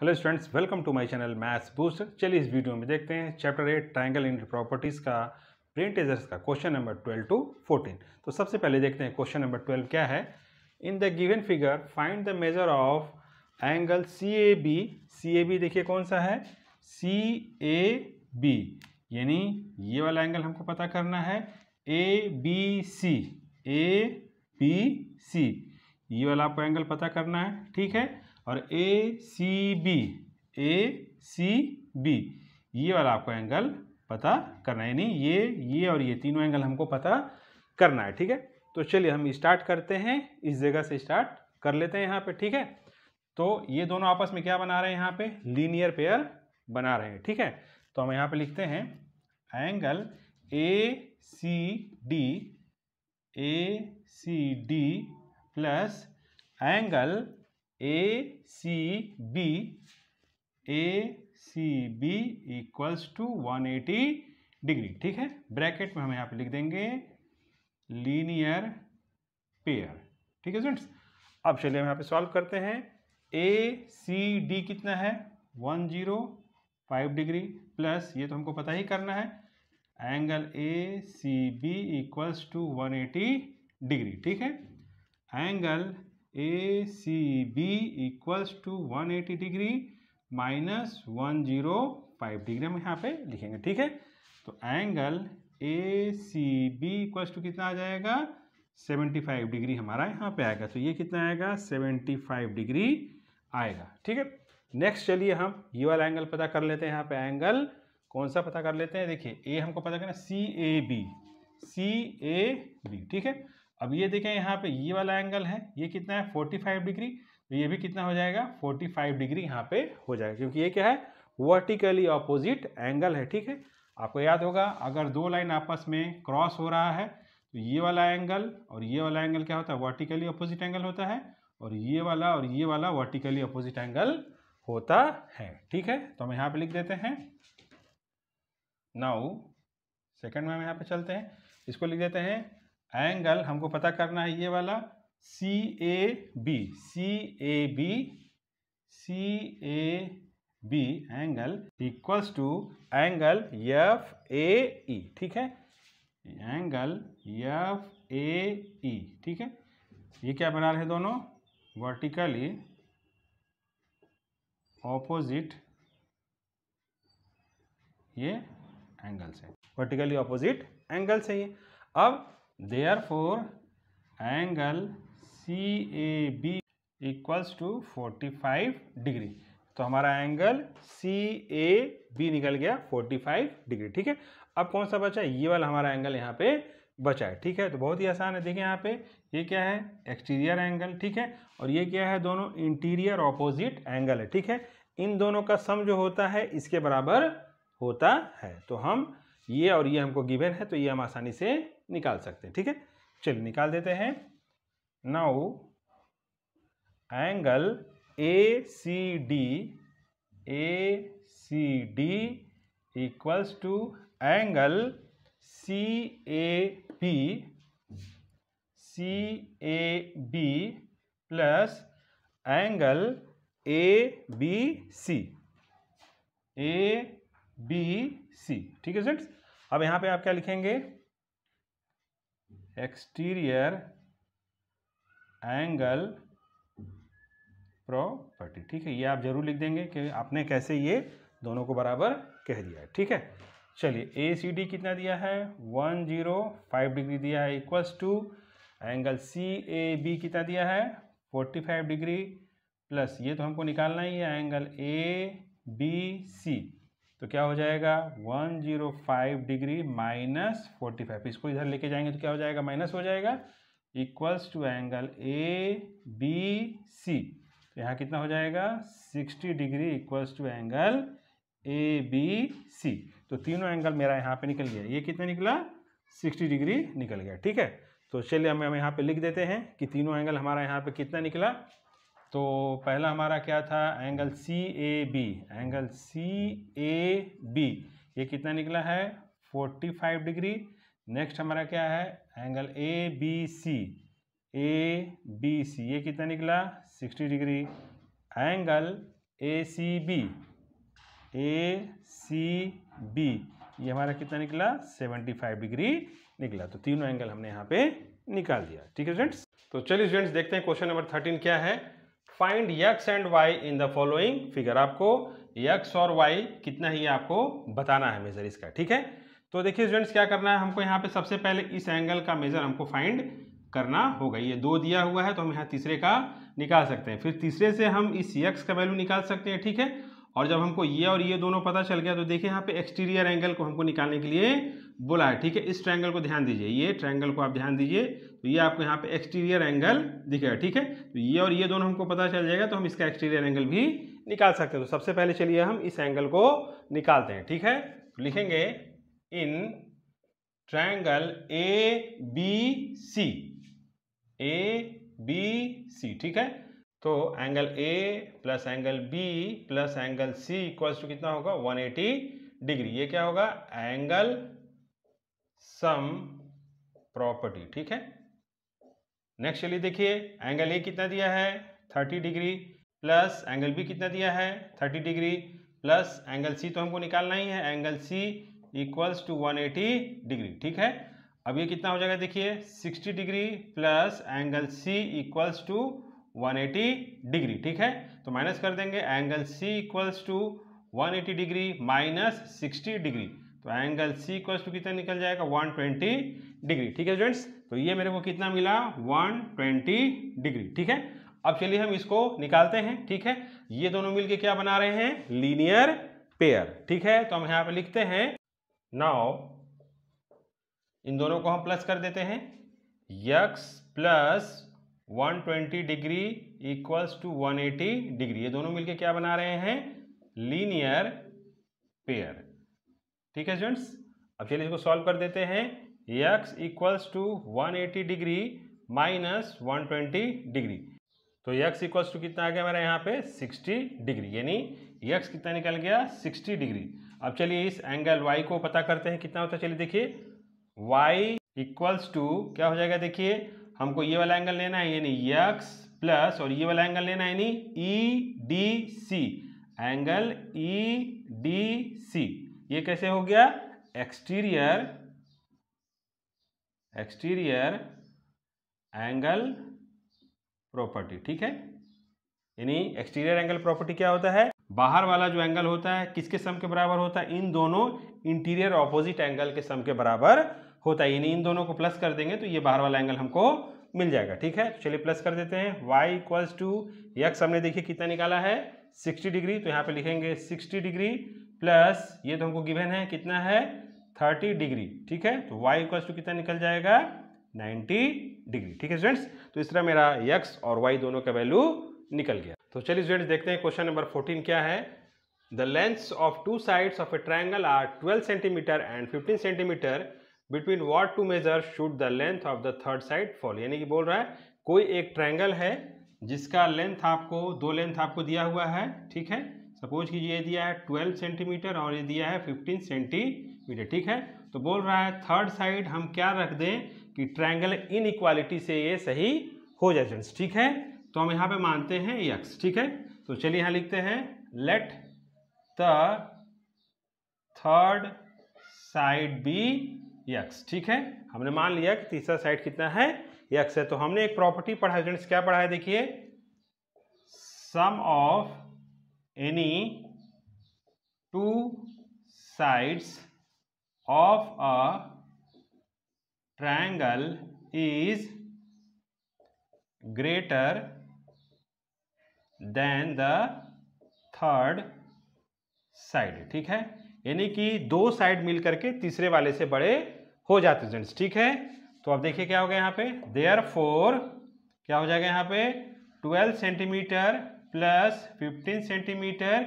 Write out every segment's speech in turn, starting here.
hello students welcome to my channel maths boost चलिए इस video में देखते हैं chapter eight triangle in properties का प्रिंटेजर्स का question number twelve to fourteen तो सबसे पहले देखते हैं क्वेश्चन नंबर ट्वेल्व क्या है in the given figure find the measure of angle C A B C A B देखिए कौन सा है सी ए बी यानी ये वाला एंगल हमको पता करना है ए B C A B C ये वाला आपको एंगल पता करना है ठीक है और ए C B A C B ये वाला आपको एंगल पता करना है यानी ये ये और ये तीनों एंगल हमको पता करना है ठीक है तो चलिए हम स्टार्ट करते हैं इस जगह से स्टार्ट कर लेते हैं यहाँ पे ठीक है तो ये दोनों आपस में क्या बना रहे हैं यहाँ पे लीनियर पेयर बना रहे हैं ठीक है तो हम यहाँ पे लिखते हैं angle A C D A C D plus angle A C B A C B equals to one eighty degree ठीक है ब्रैकेट में हम यहाँ पे लिख देंगे लीनियर पेयर ठीक है स्टूडेंट्स अब चलिए हम यहाँ पे सॉल्व करते हैं ए सी डी कितना है one zero five degree plus ये तो हमको पता ही करना है angle A C B equals to one eighty degree ठीक है angle A C B equals to one eighty degree minus one zero five degree हम यहाँ पे लिखेंगे ठीक है तो angle A C B equals to कितना आ जाएगा सेवेंटी फाइव डिग्री हमारा यहाँ पे आएगा तो ये कितना आएगा सेवेंटी फाइव डिग्री आएगा ठीक है नेक्स्ट चलिए हम ये वाला एंगल पता कर लेते हैं यहाँ पे एंगल कौन सा पता कर लेते हैं देखिए ए हमको पता करना सी A B C A B ठीक है अब ये देखें यहाँ पे ये वाला एंगल है ये कितना है 45 डिग्री तो ये भी कितना हो जाएगा 45 डिग्री यहाँ पे हो जाएगा क्योंकि ये क्या है वर्टिकली ऑपोजिट एंगल है ठीक है आपको याद होगा अगर दो लाइन आपस में क्रॉस हो रहा है तो ये वाला एंगल और ये वाला एंगल क्या होता है वर्टिकली अपोजिट एंगल होता है और ये वाला और ये वाला वर्टिकली अपोजिट एंगल होता है ठीक है तो हम यहाँ पे लिख देते हैं नाउ सेकंड में हम यहाँ पे चलते हैं इसको लिख देते हैं एंगल हमको पता करना है ये वाला C A B C A B C A B angle equals to angle F A E ठीक है एंगल एफ ए ई ठीक है ये क्या बना रहे दोनों वर्टिकली ऑपोजिट ये एंगल से वर्टिकली ऑपोजिट एंगल से ये अब therefore angle CAB equals to 45 degree तो हमारा एंगल सी ए बी निकल गया 45 डिग्री ठीक है अब कौन सा बचा है ये वाला हमारा एंगल यहाँ पे बचा है ठीक है तो बहुत ही आसान है देखिए यहाँ पे ये क्या है एक्सटीरियर एंगल ठीक है और ये क्या है दोनों इंटीरियर ऑपोजिट एंगल है ठीक है इन दोनों का सम जो होता है इसके बराबर होता है तो हम ये और ये हमको गिवेन है तो ये हम आसानी से निकाल सकते हैं ठीक है चलिए निकाल देते हैं now angle A C D A C D equals to angle C A B C A B plus angle A B C A B C ठीक है फ्रेंड्स अब यहाँ पे आप क्या लिखेंगे एक्सटीरियर एंगल प्रॉपर्टी ठीक है ये आप जरूर लिख देंगे कि आपने कैसे ये दोनों को बराबर कह दिया है ठीक है चलिए ए सी डी कितना दिया है वन जीरो फाइव डिग्री दिया है equals to angle C A B कितना दिया है फोर्टी फाइव डिग्री प्लस ये तो हमको निकालना ही है एंगल ए बी सी तो क्या हो जाएगा 105 डिग्री माइनस फोर्टी फाइव तो इसको इधर लेके जाएंगे तो क्या हो जाएगा माइनस हो जाएगा equals to angle A B C तो यहाँ कितना हो जाएगा 60 degree equals to angle A B C तो तीनों एंगल मेरा यहाँ पे निकल गया ये कितना निकला 60 डिग्री निकल गया ठीक है तो चलिए हम हम यहाँ पे लिख देते हैं कि तीनों एंगल हमारा यहाँ पे कितना निकला तो पहला हमारा क्या था angle C A B angle C A B ये कितना निकला है 45 डिग्री नेक्स्ट हमारा क्या है angle A B C A B C ये कितना निकला 60 degree angle A C B A C B ये हमारा कितना निकला 75 डिग्री निकला तो तीनों एंगल हमने यहाँ पे निकाल दिया ठीक है स्टूडेंट्स तो चलिए स्टूडेंट्स देखते हैं क्वेश्चन नंबर थर्टीन क्या है find x and y in the following figure आपको यक्स और वाई कितना ही आपको बताना है मेजर इसका ठीक है तो देखिए स्टूडेंट्स क्या करना है हमको यहाँ पे सबसे पहले इस एंगल का मेजर हमको फाइंड करना होगा ये दो दिया हुआ है तो हम यहाँ तीसरे का निकाल सकते हैं फिर तीसरे से हम इस यक्स का वैल्यू निकाल सकते हैं ठीक है और जब हमको ये और ये दोनों पता चल गया तो देखिए यहाँ पे एक्सटीरियर एंगल को हमको निकालने के लिए बोला है ठीक है इस ट्रायंगल को ध्यान दीजिए ये ट्रायंगल को आप ध्यान दीजिए तो ये आपको यहाँ पे एक्सटीरियर एंगल दिखेगा ठीक है तो ये और ये दोनों हमको पता चल जाएगा तो हम इसका एक्सटीरियर एंगल भी निकाल सकते हैं तो सबसे पहले चलिए हम इस एंगल को निकालते हैं ठीक है तो लिखेंगे in triangle A B C A B C ठीक है तो angle A plus angle B plus angle C equals to कितना होगा 180 डिग्री ये क्या होगा एंगल सम प्रॉपर्टी ठीक है नेक्स्ट चलिए देखिए एंगल ए कितना दिया है 30 डिग्री प्लस एंगल बी कितना दिया है 30 डिग्री प्लस एंगल सी तो हमको निकालना ही है angle C equals to 180 degree ठीक है अब ये कितना हो जाएगा देखिए 60 degree plus angle C equals to 180 degree ठीक है तो माइनस कर देंगे angle C equals to 180 degree minus 60 degree तो एंगल सी इक्वल्स टू कितना निकल जाएगा 120 डिग्री ठीक है स्टूडेंट्स तो ये मेरे को कितना मिला 120 डिग्री ठीक है अब चलिए हम इसको निकालते हैं ठीक है ये दोनों मिलके क्या बना रहे हैं लीनियर पेयर ठीक है तो हम यहाँ पे लिखते हैं नाउ इन दोनों को हम प्लस कर देते हैं x plus 120 degree equals to 180 degree ये दोनों मिलके क्या बना रहे हैं लीनियर पेयर ठीक है स्टूडेंट्स अब चलिए इसको सॉल्व कर देते हैं x equals to 180 degree minus 120 degree तो यक्स इक्वल्स टू कितना आ गया हमारे यहाँ पे 60 डिग्री यानी यक्स कितना निकल गया 60 डिग्री अब चलिए इस एंगल वाई को पता करते हैं कितना होता है चलिए देखिए वाई इक्वल्स टू क्या हो जाएगा देखिए हमको ये वाला एंगल लेना है यानी यक्स प्लस और ये वाला एंगल लेना है यानी E D C angle E D C ये कैसे हो गया एक्सटीरियर एक्सटीरियर एंगल प्रॉपर्टी ठीक है यानी एक्सटीरियर एंगल प्रॉपर्टी क्या होता है बाहर वाला जो एंगल होता है किसके सम के बराबर होता है इन दोनों इंटीरियर ऑपोजिट एंगल के सम के बराबर होता है यानी इन दोनों को प्लस कर देंगे तो ये बाहर वाला एंगल हमको मिल जाएगा ठीक है तो चलिए प्लस कर देते हैं वाई इक्वल्स टू यक्स हमने देखिए कितना निकाला है सिक्सटी डिग्री तो यहाँ पे लिखेंगे सिक्सटी डिग्री प्लस ये तो हमको गिवन है कितना है थर्टी डिग्री ठीक है तो वाई इक्वल्स टू कितना निकल जाएगा नाइन्टी डिग्री ठीक है स्टूडेंट्स तो इस तरह मेरा यक्स और वाई दोनों का वैल्यू निकल गया तो चलिए स्टूडेंट्स देखते हैं क्वेश्चन नंबर फोर्टीन क्या है the lengths of two sides of a triangle are twelve centimeter and fifteen centimeter between what two measure should the length of the third side fall यानी कि बोल रहा है कोई एक ट्रायंगल है जिसका लेंथ आपको दो लेंथ आपको दिया हुआ है ठीक है सपोज कीजिए ये दिया है ट्वेल्व सेंटीमीटर और ये दिया है फिफ्टीन सेंटीमीटर ठीक है तो बोल रहा है थर्ड साइड हम क्या रख दें कि इन इक्वालिटी से ये सही हो जाए फ्रेंड्स ठीक है तो हम यहाँ पे मानते हैं यक्स ठीक है तो चलिए यहाँ लिखते हैं let the third side be x ठीक है हमने मान लिया कि तीसरा साइड कितना है यक्स है तो हमने एक प्रॉपर्टी पढ़ा स्टूडेंट्स क्या पढ़ा है देखिए sum of any two sides of a triangle is greater than the third side ठीक है यानी कि दो साइड मिल करके तीसरे वाले से बड़े हो जाते जेंट्स ठीक है तो अब देखिए क्या हो गया यहाँ पे देयर फोर क्या हो जाएगा यहाँ पे twelve centimeter plus fifteen centimeter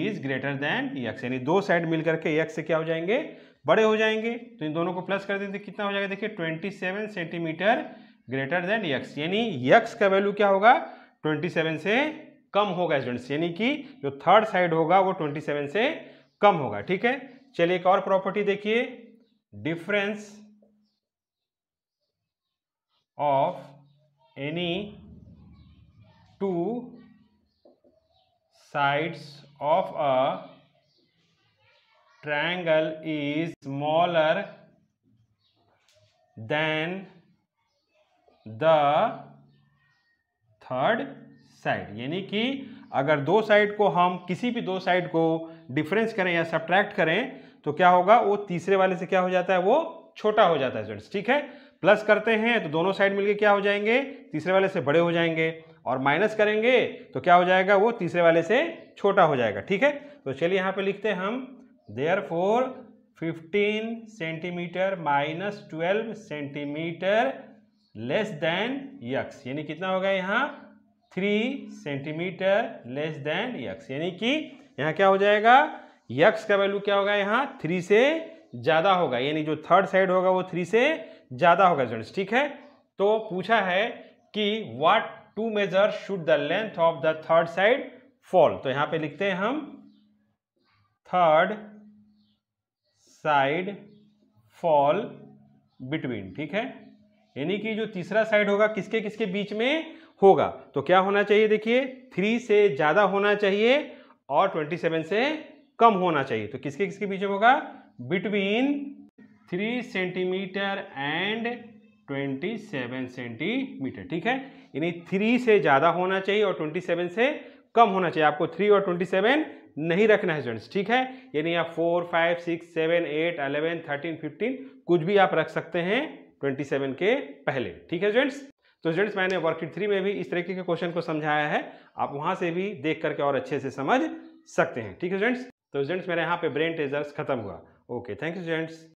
is greater than x यानी दो साइड मिल करके यक्स e से क्या हो जाएंगे बड़े हो जाएंगे तो इन दोनों को प्लस कर देते कितना हो जाएगा देखिए twenty seven centimeter greater than x यानी यक्स e का वैल्यू क्या होगा ट्वेंटी सेवन से कम होगा स्टूडेंट्स यानी कि जो थर्ड साइड होगा वो ट्वेंटी सेवन से कम होगा ठीक है चलिए एक और प्रॉपर्टी देखिए difference of any two sides of a triangle is smaller than the third side यानी कि अगर दो साइड को हम किसी भी दो साइड को डिफरेंस करें या सब्ट्रैक्ट करें तो क्या होगा वो तीसरे वाले से क्या हो जाता है वो छोटा हो जाता है स्टूडेंट्स ठीक है प्लस करते हैं तो दोनों साइड मिलके क्या हो जाएंगे तीसरे वाले से बड़े हो जाएंगे और माइनस करेंगे तो क्या हो जाएगा वो तीसरे वाले से छोटा हो जाएगा ठीक है तो चलिए यहाँ पे लिखते हैं हम therefore fifteen centimeter minus twelve centimeter less than x यानी कितना होगा यहाँ three centimeter less than x यानी कि यहाँ क्या हो जाएगा यक्स का वैल्यू क्या होगा यहाँ थ्री से ज़्यादा होगा यानी जो थर्ड साइड होगा वो थ्री से ज़्यादा होगा स्टूडेंट्स ठीक है तो पूछा है कि what two measure should the length of the third side fall तो यहाँ पे लिखते हैं हम थर्ड साइड फॉल बिटवीन ठीक है यानी कि जो तीसरा साइड होगा किसके किसके बीच में होगा तो क्या होना चाहिए देखिए थ्री से ज़्यादा होना चाहिए और 27 से कम होना चाहिए तो किसके किसके बीच होगा बिटवीन 3 सेंटीमीटर एंड 27 सेंटीमीटर ठीक है यानी 3 से ज़्यादा होना चाहिए और 27 से कम होना चाहिए आपको 3 और 27 नहीं रखना है स्टूडेंट्स ठीक है यानी आप 4, 5, 6, 7, 8, 11, 13, 15 कुछ भी आप रख सकते हैं 27 के पहले ठीक है स्टूडेंट्स तो स्टूडेंट्स मैंने वर्किट थ्री में भी इस तरीके के क्वेश्चन को समझाया है आप वहाँ से भी देख करके और अच्छे से समझ सकते हैं ठीक है स्टूडेंट्स तो स्टूडेंट्स मेरे यहाँ पे ब्रेन टेजर्स खत्म हुआ ओके थैंक यू स्टूडेंट्स